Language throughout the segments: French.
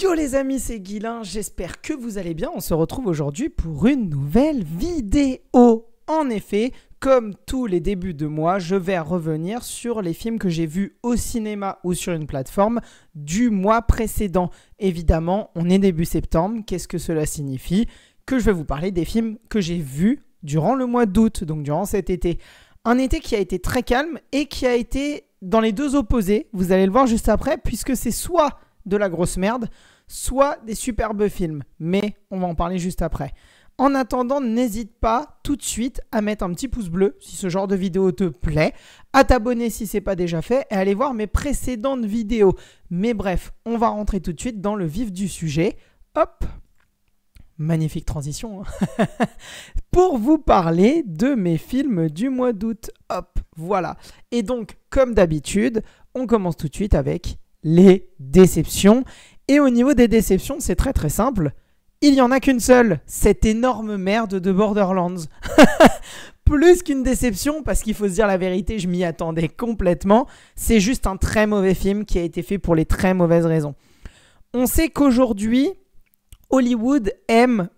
Yo les amis, c'est Guilin, j'espère que vous allez bien. On se retrouve aujourd'hui pour une nouvelle vidéo. En effet, comme tous les débuts de mois, je vais revenir sur les films que j'ai vus au cinéma ou sur une plateforme du mois précédent. Évidemment, on est début septembre, qu'est-ce que cela signifie Que je vais vous parler des films que j'ai vus durant le mois d'août, donc durant cet été. Un été qui a été très calme et qui a été dans les deux opposés, vous allez le voir juste après, puisque c'est soit de la grosse merde, soit des superbes films. Mais on va en parler juste après. En attendant, n'hésite pas tout de suite à mettre un petit pouce bleu si ce genre de vidéo te plaît, à t'abonner si ce n'est pas déjà fait et à aller voir mes précédentes vidéos. Mais bref, on va rentrer tout de suite dans le vif du sujet. Hop Magnifique transition. Hein. Pour vous parler de mes films du mois d'août. Hop, voilà. Et donc, comme d'habitude, on commence tout de suite avec les déceptions. Et au niveau des déceptions, c'est très très simple. Il n'y en a qu'une seule, cette énorme merde de Borderlands. Plus qu'une déception, parce qu'il faut se dire la vérité, je m'y attendais complètement. C'est juste un très mauvais film qui a été fait pour les très mauvaises raisons. On sait qu'aujourd'hui, Hollywood aime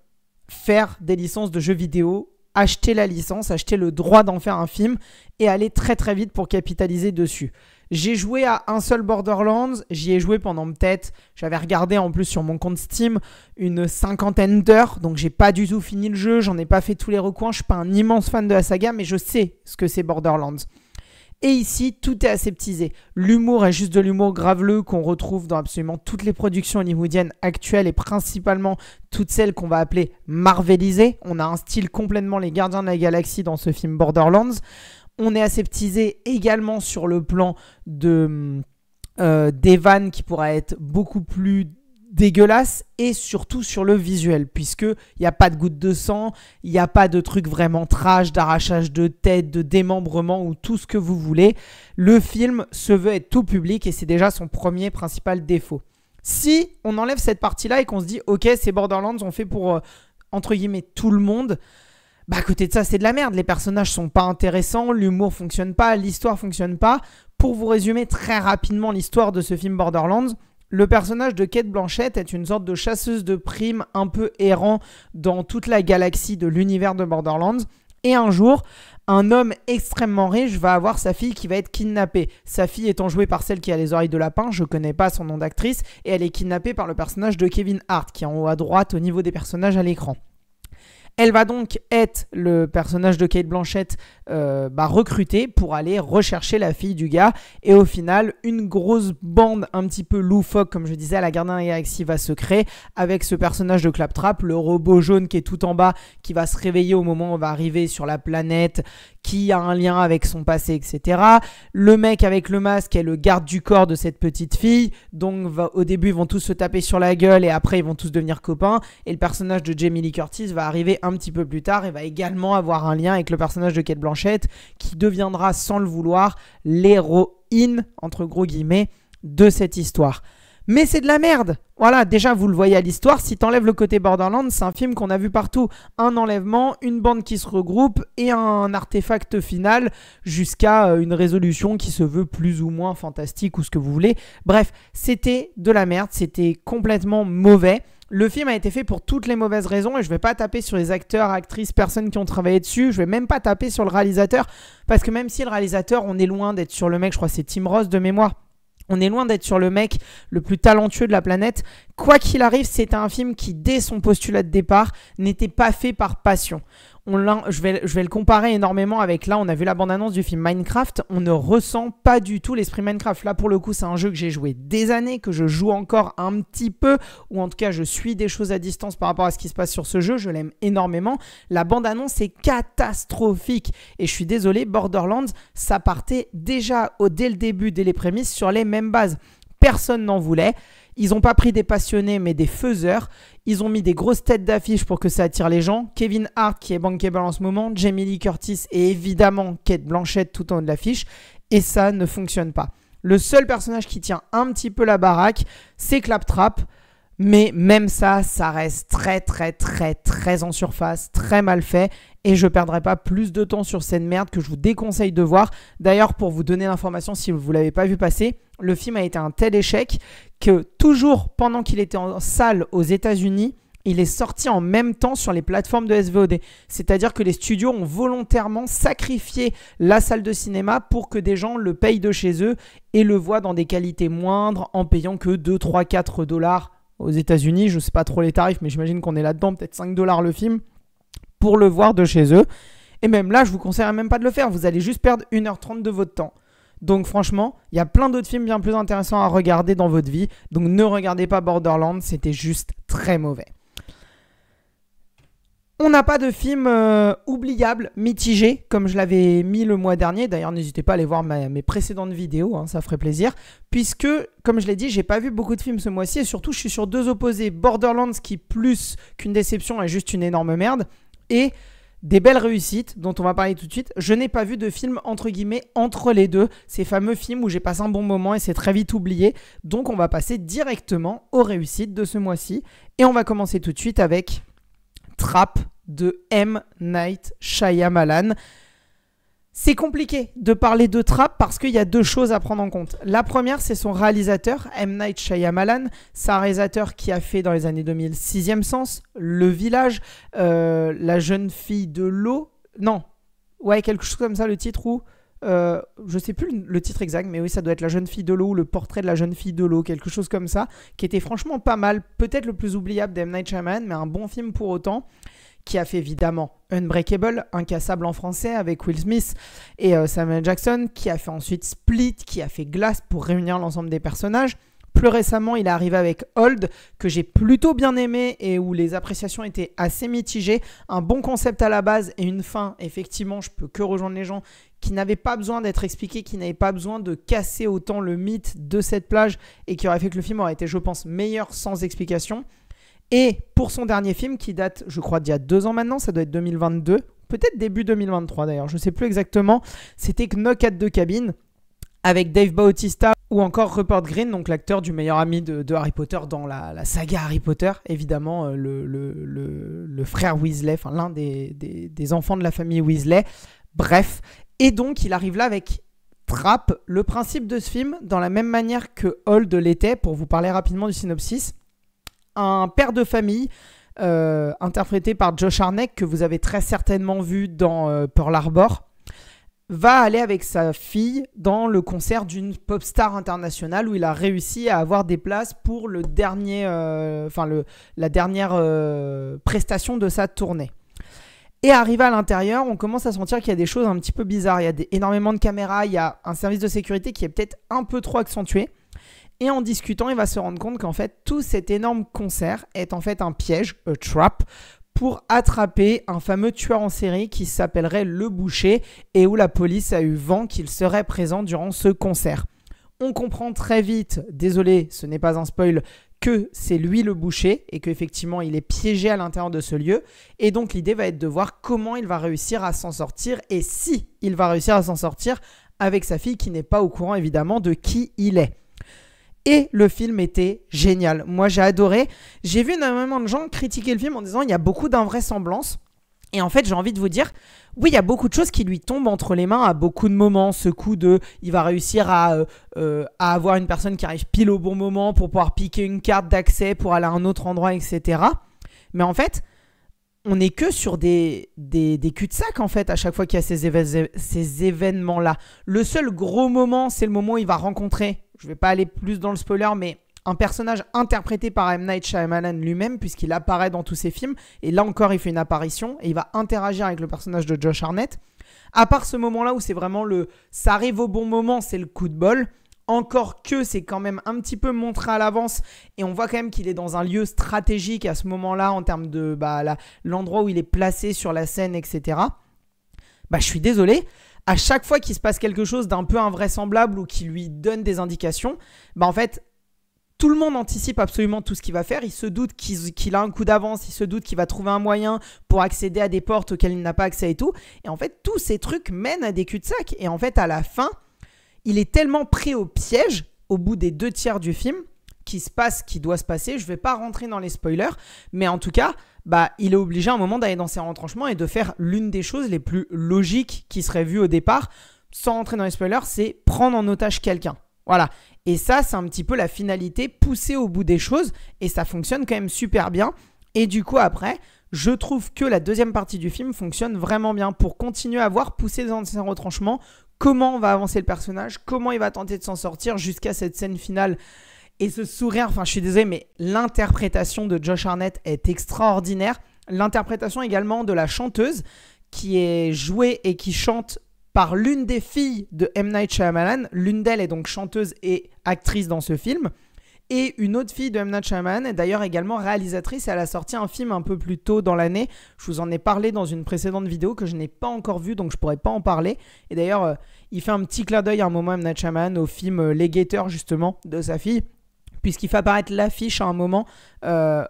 faire des licences de jeux vidéo acheter la licence, acheter le droit d'en faire un film et aller très très vite pour capitaliser dessus. J'ai joué à un seul Borderlands, j'y ai joué pendant peut-être, j'avais regardé en plus sur mon compte Steam, une cinquantaine d'heures, donc j'ai pas du tout fini le jeu, j'en ai pas fait tous les recoins, je suis pas un immense fan de la saga, mais je sais ce que c'est Borderlands. Et ici, tout est aseptisé. L'humour est juste de l'humour graveleux qu'on retrouve dans absolument toutes les productions hollywoodiennes actuelles et principalement toutes celles qu'on va appeler marvelisées. On a un style complètement les gardiens de la galaxie dans ce film Borderlands. On est aseptisé également sur le plan de, euh, des vannes qui pourraient être beaucoup plus dégueulasse et surtout sur le visuel puisque il n'y a pas de goutte de sang, il n'y a pas de truc vraiment trash, d'arrachage de tête, de démembrement ou tout ce que vous voulez. Le film se veut être tout public et c'est déjà son premier principal défaut. Si on enlève cette partie-là et qu'on se dit OK, c'est Borderlands, on fait pour euh, entre guillemets tout le monde, bah à côté de ça, c'est de la merde, les personnages sont pas intéressants, l'humour fonctionne pas, l'histoire fonctionne pas. Pour vous résumer très rapidement l'histoire de ce film Borderlands, le personnage de Kate Blanchett est une sorte de chasseuse de primes un peu errant dans toute la galaxie de l'univers de Borderlands. Et un jour, un homme extrêmement riche va avoir sa fille qui va être kidnappée. Sa fille étant jouée par celle qui a les oreilles de lapin, je connais pas son nom d'actrice, et elle est kidnappée par le personnage de Kevin Hart, qui est en haut à droite au niveau des personnages à l'écran. Elle va donc être le personnage de Kate Blanchett euh, bah, pour aller rechercher la fille du gars. Et au final, une grosse bande un petit peu loufoque, comme je disais, à la Gardien Galaxy va se créer avec ce personnage de Claptrap, le robot jaune qui est tout en bas, qui va se réveiller au moment où on va arriver sur la planète, qui a un lien avec son passé, etc. Le mec avec le masque est le garde du corps de cette petite fille. Donc au début, ils vont tous se taper sur la gueule et après, ils vont tous devenir copains. Et le personnage de Jamie Lee Curtis va arriver un petit peu plus tard et va également avoir un lien avec le personnage de Kate Blanchette qui deviendra sans le vouloir l'héroïne, entre gros guillemets, de cette histoire. Mais c'est de la merde Voilà, déjà vous le voyez à l'histoire, si t'enlèves le côté Borderlands, c'est un film qu'on a vu partout. Un enlèvement, une bande qui se regroupe et un artefact final jusqu'à euh, une résolution qui se veut plus ou moins fantastique ou ce que vous voulez. Bref, c'était de la merde, c'était complètement mauvais. Le film a été fait pour toutes les mauvaises raisons et je vais pas taper sur les acteurs, actrices, personnes qui ont travaillé dessus. Je vais même pas taper sur le réalisateur parce que même si le réalisateur, on est loin d'être sur le mec, je crois c'est Tim Ross de mémoire. On est loin d'être sur le mec le plus talentueux de la planète. Quoi qu'il arrive, c'est un film qui, dès son postulat de départ, n'était pas fait par passion on je, vais, je vais le comparer énormément avec là, on a vu la bande-annonce du film Minecraft, on ne ressent pas du tout l'esprit Minecraft. Là, pour le coup, c'est un jeu que j'ai joué des années, que je joue encore un petit peu, ou en tout cas, je suis des choses à distance par rapport à ce qui se passe sur ce jeu, je l'aime énormément. La bande-annonce est catastrophique, et je suis désolé, Borderlands, ça partait déjà au, dès le début, dès les prémices, sur les mêmes bases. Personne n'en voulait. Ils n'ont pas pris des passionnés, mais des faiseurs. Ils ont mis des grosses têtes d'affiche pour que ça attire les gens. Kevin Hart, qui est bankable en ce moment, Jamie Lee Curtis et évidemment Kate Blanchett tout en haut de l'affiche. Et ça ne fonctionne pas. Le seul personnage qui tient un petit peu la baraque, c'est Claptrap. Mais même ça, ça reste très très très très en surface, très mal fait. Et je perdrai pas plus de temps sur cette merde que je vous déconseille de voir. D'ailleurs, pour vous donner l'information, si vous ne l'avez pas vu passer, le film a été un tel échec que toujours pendant qu'il était en salle aux États-Unis, il est sorti en même temps sur les plateformes de SVOD. C'est-à-dire que les studios ont volontairement sacrifié la salle de cinéma pour que des gens le payent de chez eux et le voient dans des qualités moindres en payant que 2, 3, 4 dollars aux États-Unis. Je ne sais pas trop les tarifs, mais j'imagine qu'on est là-dedans, peut-être 5 dollars le film, pour le voir de chez eux. Et même là, je vous conseillerais même pas de le faire. Vous allez juste perdre 1h30 de votre temps. Donc franchement, il y a plein d'autres films bien plus intéressants à regarder dans votre vie. Donc ne regardez pas Borderlands, c'était juste très mauvais. On n'a pas de film euh, oubliable, mitigé, comme je l'avais mis le mois dernier. D'ailleurs, n'hésitez pas à aller voir mes précédentes vidéos, hein, ça ferait plaisir. Puisque, comme je l'ai dit, j'ai pas vu beaucoup de films ce mois-ci. Et surtout, je suis sur deux opposés. Borderlands, qui plus qu'une déception est juste une énorme merde. Et des belles réussites dont on va parler tout de suite. Je n'ai pas vu de film entre guillemets entre les deux, ces fameux films où j'ai passé un bon moment et c'est très vite oublié. Donc on va passer directement aux réussites de ce mois-ci et on va commencer tout de suite avec Trap de M. Night Shyamalan. C'est compliqué de parler de Trap parce qu'il y a deux choses à prendre en compte. La première, c'est son réalisateur, M. Night Shyamalan. C'est réalisateur qui a fait dans les années 2000 Sixième Sens, Le Village, euh, La jeune fille de l'eau. Non, ouais, quelque chose comme ça, le titre ou. Euh, je sais plus le titre exact, mais oui, ça doit être La jeune fille de l'eau ou Le portrait de la jeune fille de l'eau, quelque chose comme ça, qui était franchement pas mal. Peut-être le plus oubliable d'M. Night Shyamalan, mais un bon film pour autant qui a fait évidemment Unbreakable, Incassable en français avec Will Smith et euh, Samuel Jackson, qui a fait ensuite Split, qui a fait Glass pour réunir l'ensemble des personnages. Plus récemment, il est arrivé avec Old, que j'ai plutôt bien aimé et où les appréciations étaient assez mitigées. Un bon concept à la base et une fin, effectivement, je peux que rejoindre les gens qui n'avaient pas besoin d'être expliqués, qui n'avaient pas besoin de casser autant le mythe de cette plage et qui aurait fait que le film aurait été, je pense, meilleur sans explication. Et pour son dernier film, qui date, je crois, d'il y a deux ans maintenant, ça doit être 2022, peut-être début 2023 d'ailleurs, je ne sais plus exactement, c'était Knock at de cabine avec Dave Bautista ou encore Rupert Green, donc l'acteur du meilleur ami de, Harry Potter dans la, saga Harry Potter, évidemment euh, le, frère Weasley, enfin l'un des, enfants de la famille Weasley, bref. Et donc il arrive là avec Trap, le principe de ce film, dans la même manière que Hold de l'était, pour vous parler rapidement du synopsis, un père de famille euh, interprété par Josh Arnett, que vous avez très certainement vu dans euh, Pearl Harbor, va aller avec sa fille dans le concert d'une pop star internationale où il a réussi à avoir des places pour le dernier, euh, enfin la dernière prestation de sa tournée. Et arrivé à l'intérieur, on commence à sentir qu'il y a des choses un petit peu bizarres. Il y a énormément de caméras, il y a un service de sécurité qui est peut-être un peu trop accentué. Et en discutant, il va se rendre compte qu'en fait, tout cet énorme concert est en fait un piège, un trap, pour attraper un fameux tueur en série qui s'appellerait Le Boucher et où la police a eu vent qu'il serait présent durant ce concert. On comprend très vite, désolé, ce n'est pas un spoil, que c'est lui le boucher et qu'effectivement il est piégé à l'intérieur de ce lieu. Et donc l'idée va être de voir comment il va réussir à s'en sortir et si il va réussir à s'en sortir avec sa fille qui n'est pas au courant évidemment de qui il est. Et le film était génial. Moi, j'ai adoré. J'ai vu énormément de gens critiquer le film en disant il y a beaucoup d'invraisemblances. Et en fait, j'ai envie de vous dire, oui, il y a beaucoup de choses qui lui tombent entre les mains à beaucoup de moments. Ce coup de, il va réussir à, euh, à avoir une personne qui arrive pile au bon moment pour pouvoir piquer une carte d'accès pour aller à un autre endroit, etc. Mais en fait, on est que sur des, des, des cul-de-sac en fait à chaque fois qu'il y a ces, événements-là. Le seul gros moment, c'est le moment où il va rencontrer, je vais pas aller plus dans le spoiler, mais un personnage interprété par M. Night Shyamalan lui-même, puisqu'il apparaît dans tous ses films, et là encore il fait une apparition, et il va interagir avec le personnage de Josh Arnett. À part ce moment-là où c'est vraiment le... ça arrive au bon moment, c'est le coup de bol, encore que c'est quand même un petit peu montré à l'avance et on voit quand même qu'il est dans un lieu stratégique à ce moment-là en termes de bah, l'endroit où il est placé sur la scène, etc. Bah, je suis désolé. À chaque fois qu'il se passe quelque chose d'un peu invraisemblable ou qui lui donne des indications, bah en fait, tout le monde anticipe absolument tout ce qu'il va faire. Il se doute qu'il a un coup d'avance, il se doute qu'il va trouver un moyen pour accéder à des portes auxquelles il n'a pas accès et tout. Et en fait, tous ces trucs mènent à des cul-de-sac. Et en fait, à la fin, il est tellement pris au piège au bout des deux tiers du film qui se passe, qui doit se passer. Je ne vais pas rentrer dans les spoilers, mais en tout cas, bah, il est obligé à un moment d'aller dans ses retranchements et de faire l'une des choses les plus logiques qui serait vue au départ, sans rentrer dans les spoilers, c'est prendre en otage quelqu'un. Voilà. Et ça, c'est un petit peu la finalité, pousser au bout des choses, et ça fonctionne quand même super bien. Et du coup, après, je trouve que la deuxième partie du film fonctionne vraiment bien pour continuer à voir pousser dans ses retranchements, comment va avancer le personnage, comment il va tenter de s'en sortir jusqu'à cette scène finale. Et ce sourire, enfin je suis désolé, mais l'interprétation de Josh Arnett est extraordinaire. L'interprétation également de la chanteuse qui est jouée et qui chante par l'une des filles de M. Night Shyamalan. L'une d'elles est donc chanteuse et actrice dans ce film et une autre fille de M. Night est d'ailleurs également réalisatrice. Elle a sorti un film un peu plus tôt dans l'année. Je vous en ai parlé dans une précédente vidéo que je n'ai pas encore vue, donc je pourrais pas en parler. Et d'ailleurs, euh, il fait un petit clin d'œil à un moment, M. Natchaman au film euh, Les Gators, justement, de sa fille puisqu'il fait apparaître l'affiche à un moment euh,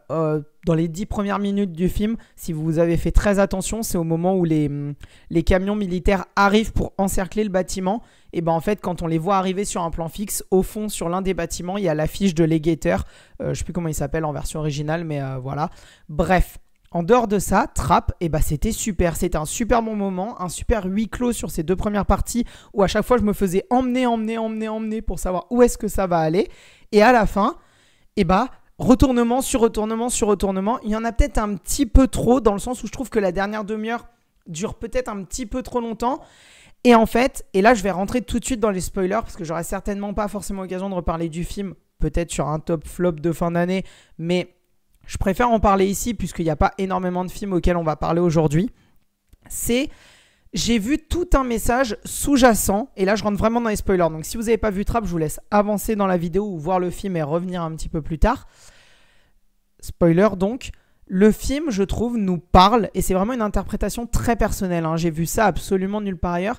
dans les dix premières minutes du film, si vous avez fait très attention, c'est au moment où les, camions militaires arrivent pour encercler le bâtiment. Et ben en fait, quand on les voit arriver sur un plan fixe, au fond, sur l'un des bâtiments, il y a l'affiche de Legator. Euh, je sais plus comment il s'appelle en version originale, mais euh, voilà. Bref. En dehors de ça, Trap, et eh ben, c'était super. C'était un super bon moment, un super huis clos sur ces deux premières parties où à chaque fois je me faisais emmener, emmener, emmener, emmener pour savoir où est-ce que ça va aller. Et à la fin, et eh ben, retournement sur retournement sur retournement. Il y en a peut-être un petit peu trop dans le sens où je trouve que la dernière demi-heure dure peut-être un petit peu trop longtemps. Et en fait, et là je vais rentrer tout de suite dans les spoilers parce que j'aurai certainement pas forcément l'occasion de reparler du film, peut-être sur un top flop de fin d'année, mais je préfère en parler ici puisqu'il n'y a pas énormément de films auxquels on va parler aujourd'hui. C'est j'ai vu tout un message sous-jacent. Et là, je rentre vraiment dans les spoilers. Donc, si vous n'avez pas vu Trap, je vous laisse avancer dans la vidéo ou voir le film et revenir un petit peu plus tard. Spoiler donc. Le film, je trouve, nous parle, et c'est vraiment une interprétation très personnelle, hein. j'ai vu ça absolument nulle part ailleurs,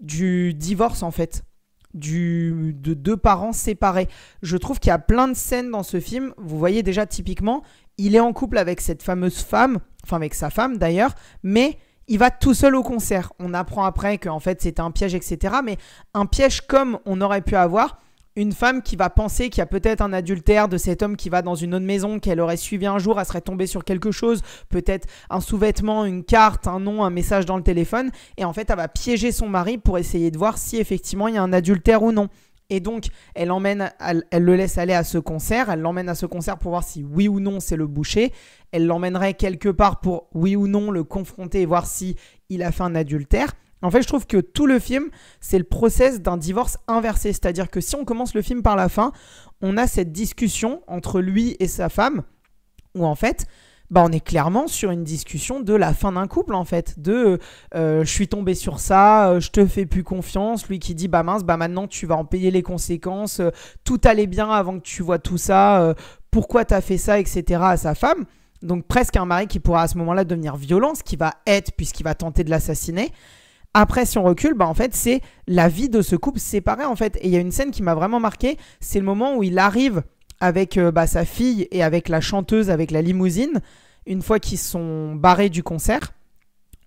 du divorce en fait, du, de deux parents séparés. Je trouve qu'il y a plein de scènes dans ce film, vous voyez déjà typiquement, il est en couple avec cette fameuse femme, enfin avec sa femme d'ailleurs, mais il va tout seul au concert. On apprend après qu'en fait c'était un piège, etc. Mais un piège comme on aurait pu avoir une femme qui va penser qu'il y a peut-être un adultère de cet homme qui va dans une autre maison qu'elle aurait suivi un jour, elle serait tombée sur quelque chose, peut-être un sous-vêtement, une carte, un nom, un message dans le téléphone, et en fait elle va piéger son mari pour essayer de voir si effectivement il y a un adultère ou non. Et donc, elle, elle, le laisse aller à ce concert, elle l'emmène à ce concert pour voir si oui ou non c'est le boucher, elle l'emmènerait quelque part pour oui ou non le confronter et voir si il a fait un adultère. En fait, je trouve que tout le film, c'est le process d'un divorce inversé, c'est-à-dire que si on commence le film par la fin, on a cette discussion entre lui et sa femme, où en fait, bah, on est clairement sur une discussion de la fin d'un couple en fait, de euh, je suis tombé sur ça, euh, je te fais plus confiance, lui qui dit bah mince, bah maintenant tu vas en payer les conséquences, euh, tout allait bien avant que tu vois tout ça, pourquoi t'as fait ça, etc. à sa femme. Donc presque un mari qui pourra à ce moment-là devenir violent, ce qui va être puisqu'il va tenter de l'assassiner. Après, si on recule, bah en fait, c'est la vie de ce couple séparé en fait. Et il y a une scène qui m'a vraiment marqué, c'est le moment où il arrive avec euh, bah, sa fille et avec la chanteuse, avec la limousine, une fois qu'ils sont barrés du concert,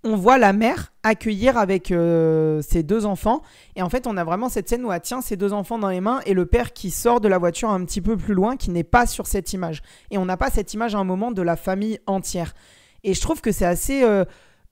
on voit la mère accueillir avec euh, ses deux enfants. Et en fait, on a vraiment cette scène où elle tient ses deux enfants dans les mains et le père qui sort de la voiture un petit peu plus loin, qui n'est pas sur cette image. Et on n'a pas cette image à un moment de la famille entière. Et je trouve que c'est assez euh,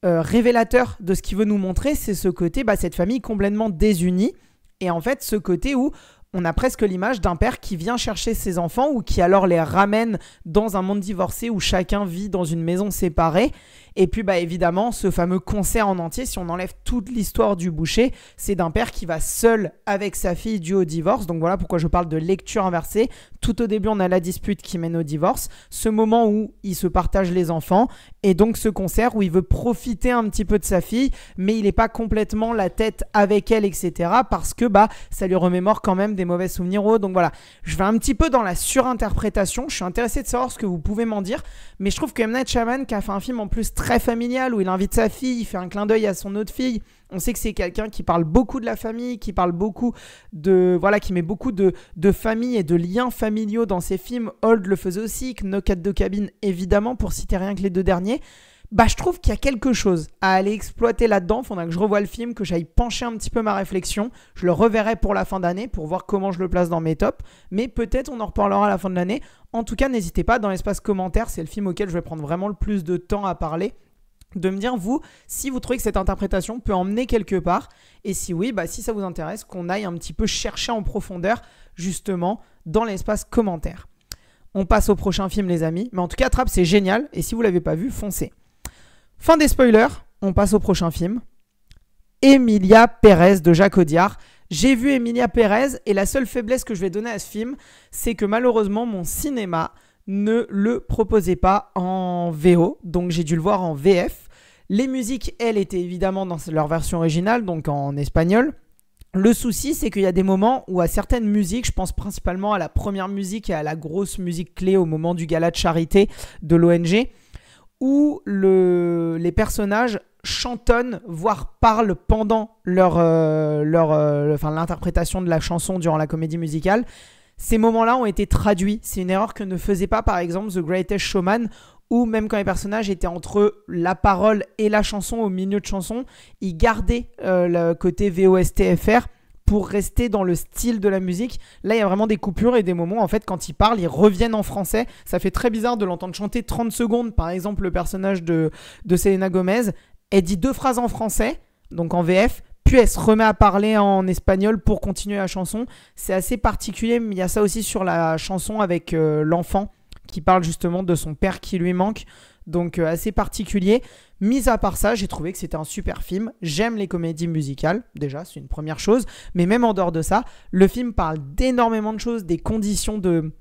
révélateur de ce qu'il veut nous montrer, c'est ce côté, bah, cette famille complètement désunie. Et en fait, ce côté où on a presque l'image d'un père qui vient chercher ses enfants ou qui alors les ramène dans un monde divorcé où chacun vit dans une maison séparée et puis, bah, évidemment, ce fameux concert en entier, si on enlève toute l'histoire du boucher, c'est d'un père qui va seul avec sa fille dû au divorce. Donc voilà pourquoi je parle de lecture inversée. Tout au début, on a la dispute qui mène au divorce, ce moment où il se partagent les enfants, et donc ce concert où il veut profiter un petit peu de sa fille, mais il n'est pas complètement la tête avec elle, etc. Parce que bah, ça lui remémore quand même des mauvais souvenirs. Oh, donc voilà, je vais un petit peu dans la surinterprétation. Je suis intéressé de savoir ce que vous pouvez m'en dire, mais je trouve que M. Shaman, qui a fait un film en plus très très familial où il invite sa fille, il fait un clin d'œil à son autre fille. On sait que c'est quelqu'un qui parle beaucoup de la famille, qui parle beaucoup de. Voilà, qui met beaucoup de, de famille et de liens familiaux dans ses films. Old le faisait aussi, Knock at the Cabin, évidemment, pour citer rien que les deux derniers bah, je trouve qu'il y a quelque chose à aller exploiter là-dedans. Il faudra que je revoie le film, que j'aille pencher un petit peu ma réflexion. Je le reverrai pour la fin d'année pour voir comment je le place dans mes tops. Mais peut-être on en reparlera à la fin de l'année. En tout cas, n'hésitez pas dans l'espace commentaire. C'est le film auquel je vais prendre vraiment le plus de temps à parler de me dire, vous, si vous trouvez que cette interprétation peut emmener quelque part, et si oui, bah, si ça vous intéresse, qu'on aille un petit peu chercher en profondeur, justement, dans l'espace commentaire. On passe au prochain film, les amis, mais en tout cas, Trap, c'est génial, et si vous ne l'avez pas vu, foncez. Fin des spoilers, on passe au prochain film. Emilia Pérez de Jacques Audiard. J'ai vu Emilia Pérez et la seule faiblesse que je vais donner à ce film, c'est que malheureusement mon cinéma ne le proposait pas en VO, donc j'ai dû le voir en VF. Les musiques, elles, étaient évidemment dans leur version originale, donc en espagnol. Le souci, c'est qu'il y a des moments où à certaines musiques, je pense principalement à la première musique et à la grosse musique clé au moment du gala de charité de l'ONG, où les personnages chantonnent, voire parlent pendant leur, euh, euh, l'interprétation de la chanson durant la comédie musicale. Ces moments-là ont été traduits. C'est une erreur que ne faisait pas, par exemple, The Greatest Showman, où même quand les personnages étaient entre la parole et la chanson, au milieu de chanson, ils gardaient euh, le côté VOSTFR pour rester dans le style de la musique. Là, il y a vraiment des coupures et des moments, en fait, quand ils parle ils reviennent en français. Ça fait très bizarre de l'entendre chanter 30 secondes, par exemple, le personnage de, de Selena Gomez. Elle dit deux phrases en français, donc en VF, puis elle se remet à parler en espagnol pour continuer la chanson. C'est assez particulier, mais il y a ça aussi sur la chanson avec euh, l'enfant qui parle justement de son père qui lui manque donc euh, assez particulier. Mis à part ça, j'ai trouvé que c'était un super film. J'aime les comédies musicales, déjà, c'est une première chose. Mais même en dehors de ça, le film parle d'énormément de choses, des conditions de,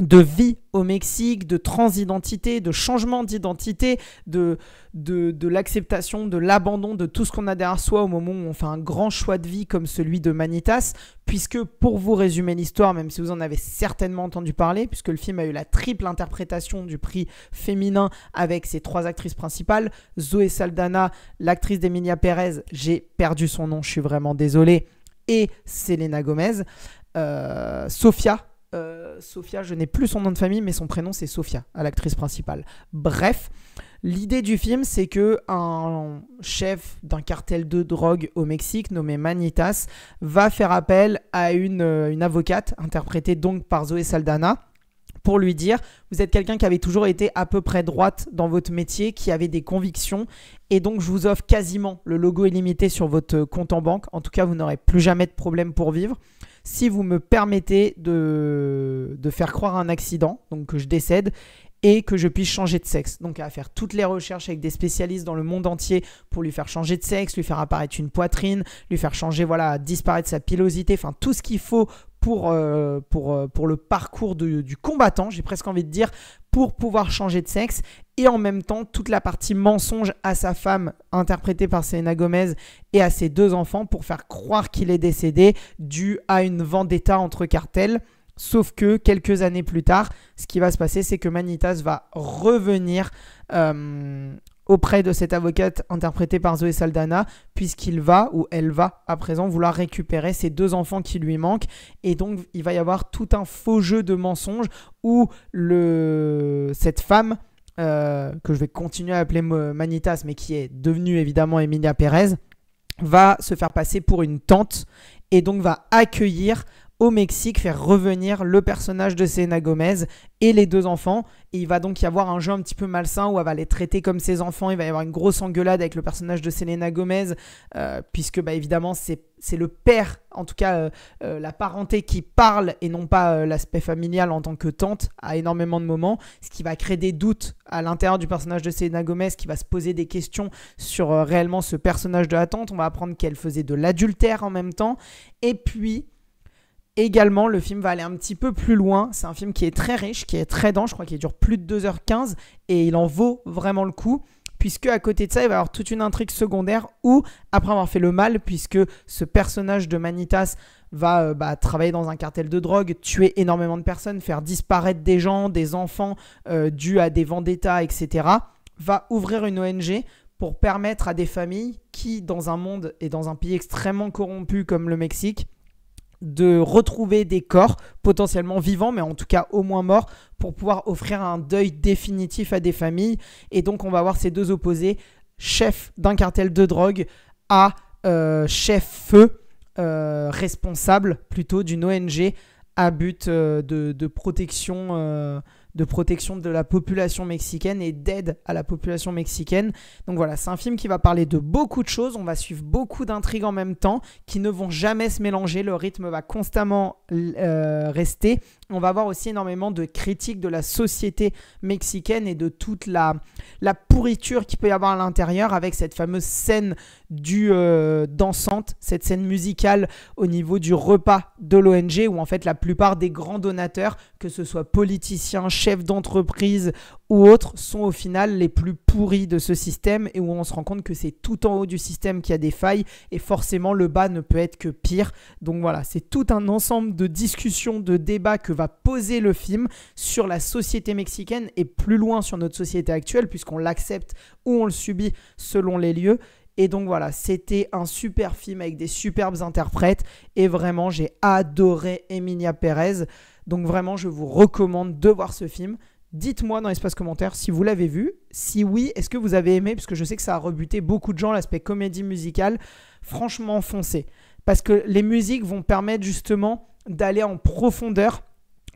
de vie au Mexique, de transidentité, de changement d'identité, de, de, l'acceptation, de l'abandon de tout ce qu'on a derrière soi au moment où on fait un grand choix de vie comme celui de Manitas, puisque pour vous résumer l'histoire, même si vous en avez certainement entendu parler, puisque le film a eu la triple interprétation du prix féminin avec ses trois actrices principales, Zoé Saldana, l'actrice d'Emilia Pérez, j'ai perdu son nom, je suis vraiment désolé, et Selena Gomez, euh, Sofia, euh, Sophia, je n'ai plus son nom de famille, mais son prénom c'est Sophia, à l'actrice principale. Bref, l'idée du film c'est que un chef d'un cartel de drogue au Mexique nommé Manitas va faire appel à une, euh, une avocate, interprétée donc par Zoé Saldana, pour lui dire vous êtes quelqu'un qui avait toujours été à peu près droite dans votre métier, qui avait des convictions, et donc je vous offre quasiment le logo illimité sur votre euh, compte en banque. En tout cas, vous n'aurez plus jamais de problème pour vivre si vous me permettez de, de faire croire à un accident, donc que je décède, et que je puisse changer de sexe. Donc à faire toutes les recherches avec des spécialistes dans le monde entier pour lui faire changer de sexe, lui faire apparaître une poitrine, lui faire changer, voilà, disparaître sa pilosité, enfin tout ce qu'il faut pour, euh, pour, euh, pour le parcours du combattant, j'ai presque envie de dire, pour pouvoir changer de sexe et en même temps toute la partie mensonge à sa femme interprétée par Selena Gomez et à ses deux enfants pour faire croire qu'il est décédé dû à une vendetta entre cartels. Sauf que quelques années plus tard, ce qui va se passer, c'est que Manitas va revenir euh, auprès de cette avocate interprétée par Zoé Saldana, puisqu'il va, ou elle va à présent, vouloir récupérer ses deux enfants qui lui manquent. Et donc, il va y avoir tout un faux jeu de mensonges où le... cette femme, euh, que je vais continuer à appeler Manitas, mais qui est devenue évidemment Emilia Pérez, va se faire passer pour une tante et donc va accueillir au Mexique, faire revenir le personnage de Selena Gomez et les deux enfants. il va donc y avoir un jeu un petit peu malsain où elle va les traiter comme ses enfants. Il va y avoir une grosse engueulade avec le personnage de Selena Gomez, euh, puisque bah, évidemment c'est le père, en tout cas euh, euh, la parenté qui parle et non pas l'aspect familial en tant que tante à énormément de moments, ce qui va créer des doutes à l'intérieur du personnage de Selena Gomez, qui va se poser des questions sur réellement ce personnage de la tante. On va apprendre qu'elle faisait de l'adultère en même temps. Et puis... Également, le film va aller un petit peu plus loin. C'est un film qui est très riche, qui est très dense. Je crois qu'il dure plus de 2h15 et il en vaut vraiment le coup. Puisque, à côté de ça, il va y avoir toute une intrigue secondaire où, après avoir fait le mal, puisque ce personnage de Manitas va euh, bah, travailler dans un cartel de drogue, tuer énormément de personnes, faire disparaître des gens, des enfants euh, dus à des vendettas, etc., va ouvrir une ONG pour permettre à des familles qui, dans un monde et dans un pays extrêmement corrompu comme le Mexique, de retrouver des corps potentiellement vivants, mais en tout cas au moins morts, pour pouvoir offrir un deuil définitif à des familles. Et donc on va voir ces deux opposés, chef d'un cartel de drogue à euh, chef feu, euh, responsable plutôt d'une ONG à but euh, de, protection de protection de la population mexicaine et d'aide à la population mexicaine. Donc voilà, c'est un film qui va parler de beaucoup de choses, on va suivre beaucoup d'intrigues en même temps qui ne vont jamais se mélanger, le rythme va constamment euh, rester. On va avoir aussi énormément de critiques de la société mexicaine et de toute la, la pourriture qu'il peut y avoir à l'intérieur avec cette fameuse scène du euh, dansante, cette scène musicale au niveau du repas de l'ONG où en fait la plupart des grands donateurs, que ce soit politiciens, chefs d'entreprise ou autres sont au final les plus pourris de ce système et où on se rend compte que c'est tout en haut du système qu'il y a des failles et forcément le bas ne peut être que pire. Donc voilà, c'est tout un ensemble de discussions, de débats que va poser le film sur la société mexicaine et plus loin sur notre société actuelle puisqu'on l'accepte ou on le subit selon les lieux. Et donc voilà, c'était un super film avec des superbes interprètes et vraiment j'ai adoré Emilia Pérez. Donc vraiment, je vous recommande de voir ce film. Dites-moi dans l'espace commentaire si vous l'avez vu. Si oui, est-ce que vous avez aimé Parce que je sais que ça a rebuté beaucoup de gens, l'aspect comédie musicale. Franchement, foncez. Parce que les musiques vont permettre justement d'aller en profondeur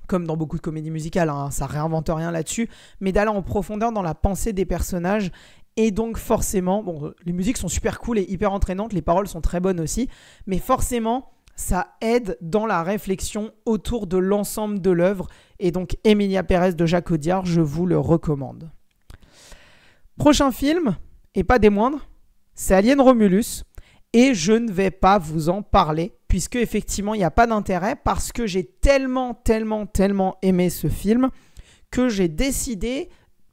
comme dans beaucoup de comédies musicales, hein, ça réinvente rien là-dessus, mais d'aller en profondeur dans la pensée des personnages. Et donc forcément, bon, euh, les musiques sont super cool et hyper entraînantes, les paroles sont très bonnes aussi, mais forcément, ça aide dans la réflexion autour de l'ensemble de l'œuvre. Et donc Emilia Pérez de Jacques Audiard, je vous le recommande. Prochain film, et pas des moindres, c'est Alien Romulus. Et je ne vais pas vous en parler, puisque effectivement, il n'y a pas d'intérêt, parce que j'ai tellement, tellement, tellement aimé ce film, que j'ai décidé,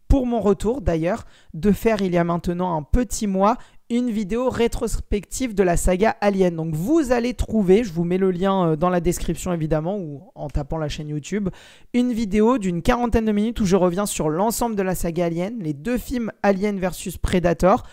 pour mon retour d'ailleurs, de faire il y a maintenant un petit mois une vidéo rétrospective de la saga Alien. Donc vous allez trouver, je vous mets le lien euh, dans la description évidemment ou en tapant la chaîne YouTube, une vidéo d'une quarantaine de minutes où je reviens sur l'ensemble de la saga Alien, les deux films Alien versus Predator,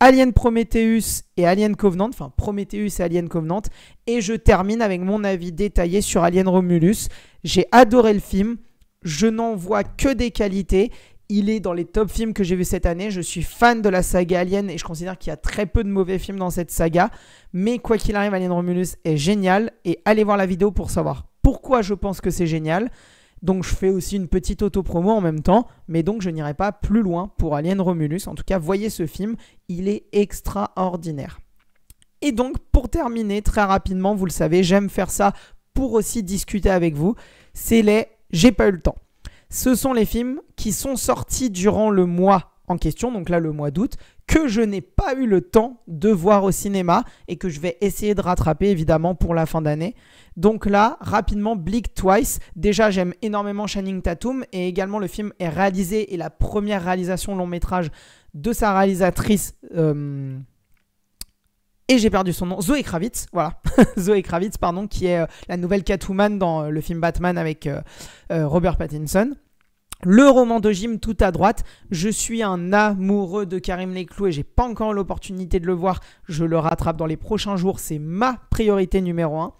Alien Prometheus et Alien Covenant, enfin Prometheus et Alien Covenant, et je termine avec mon avis détaillé sur Alien Romulus. J'ai adoré le film, je n'en vois que des qualités il est dans les top films que j'ai vus cette année. Je suis fan de la saga Alien et je considère qu'il y a très peu de mauvais films dans cette saga. Mais quoi qu'il arrive, Alien Romulus est génial et allez voir la vidéo pour savoir pourquoi je pense que c'est génial. Donc je fais aussi une petite auto-promo en même temps, mais donc je n'irai pas plus loin pour Alien Romulus. En tout cas, voyez ce film, il est extraordinaire. Et donc pour terminer très rapidement, vous le savez, j'aime faire ça pour aussi discuter avec vous, c'est les j'ai pas eu le temps ce sont les films qui sont sortis durant le mois en question, donc là le mois d'août, que je n'ai pas eu le temps de voir au cinéma et que je vais essayer de rattraper évidemment pour la fin d'année. Donc là, rapidement, Bleak Twice. Déjà, j'aime énormément *Shining Tatum et également le film est réalisé et la première réalisation long métrage de sa réalisatrice. Euh, et j'ai perdu son nom, Zoé Kravitz, voilà, Zoé Kravitz, pardon, qui est euh, la nouvelle Catwoman dans euh, le film Batman avec euh, Robert Pattinson. Le roman de Jim tout à droite, je suis un amoureux de Karim Leclou et j'ai pas encore l'opportunité de le voir, je le rattrape dans les prochains jours, c'est ma priorité numéro un.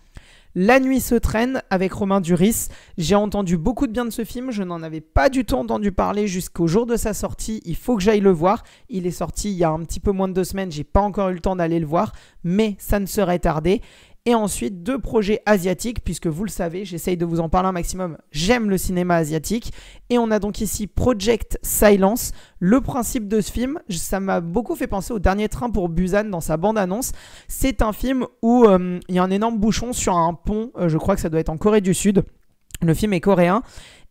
La nuit se traîne avec Romain Duris. J'ai entendu beaucoup de bien de ce film, je n'en avais pas du tout entendu parler jusqu'au jour de sa sortie, il faut que j'aille le voir. Il est sorti il y a un petit peu moins de deux semaines, j'ai pas encore eu le temps d'aller le voir, mais ça ne serait tardé. Et ensuite, deux projets asiatiques, puisque vous le savez, j'essaye de vous en parler un maximum. J'aime le cinéma asiatique. Et on a donc ici Project Silence. Le principe de ce film, ça m'a beaucoup fait penser au dernier train pour Busan dans sa bande-annonce. C'est un film où euh, il y a un énorme bouchon sur un pont, euh, je crois que ça doit être en Corée du Sud. Le film est coréen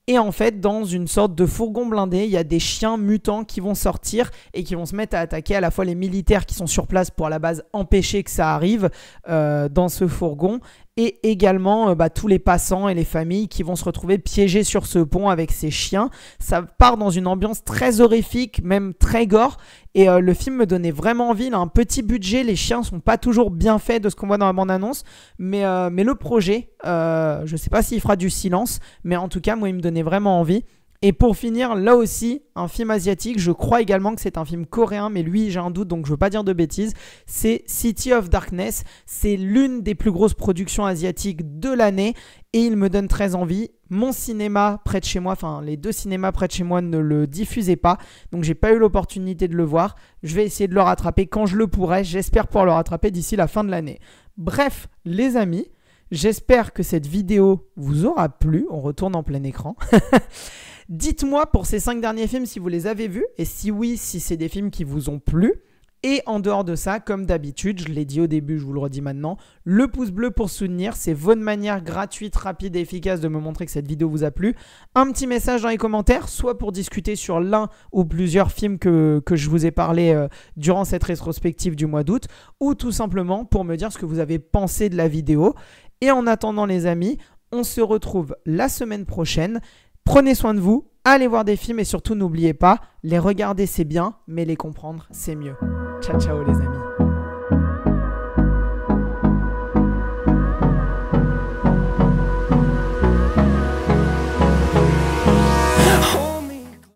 et en fait, dans une sorte de fourgon blindé, il y a des chiens mutants qui vont sortir et qui vont se mettre à attaquer à la fois les militaires qui sont sur place pour à la base empêcher que ça arrive euh, dans ce fourgon et également euh, bah, tous les passants et les familles qui vont se retrouver piégés sur ce pont avec ces chiens. Ça part dans une ambiance très horrifique, même très gore, et euh, le film me donnait vraiment envie. Il un petit budget, les chiens sont pas toujours bien faits de ce qu'on voit dans la bande-annonce, mais, euh, mais le projet, je sais pas s'il fera du silence, mais en tout cas, moi, il me donnait vraiment envie. Et pour finir, là aussi, un film asiatique. Je crois également que c'est un film coréen, mais lui, j'ai un doute, donc je veux pas dire de bêtises. C'est City of Darkness. C'est l'une des plus grosses productions asiatiques de l'année et il me donne très envie. Mon cinéma près de chez moi, enfin les deux cinémas près de chez moi ne le diffusaient pas, donc j'ai pas eu l'opportunité de le voir. Je vais essayer de le rattraper quand je le pourrai. J'espère pouvoir le rattraper d'ici la fin de l'année. Bref, les amis. J'espère que cette vidéo vous aura plu. On retourne en plein écran. Dites-moi pour ces cinq derniers films si vous les avez vus et si oui, si c'est des films qui vous ont plu. Et en dehors de ça, comme d'habitude, je l'ai dit au début, je vous le redis maintenant, le pouce bleu pour soutenir, c'est votre manière gratuite, rapide et efficace de me montrer que cette vidéo vous a plu. Un petit message dans les commentaires, soit pour discuter sur l'un ou plusieurs films que, je vous ai parlé euh, durant cette rétrospective du mois d'août, ou tout simplement pour me dire ce que vous avez pensé de la vidéo. Et en attendant les amis, on se retrouve la semaine prochaine. Prenez soin de vous, allez voir des films et surtout n'oubliez pas, les regarder c'est bien, mais les comprendre c'est mieux. Ciao ciao les amis.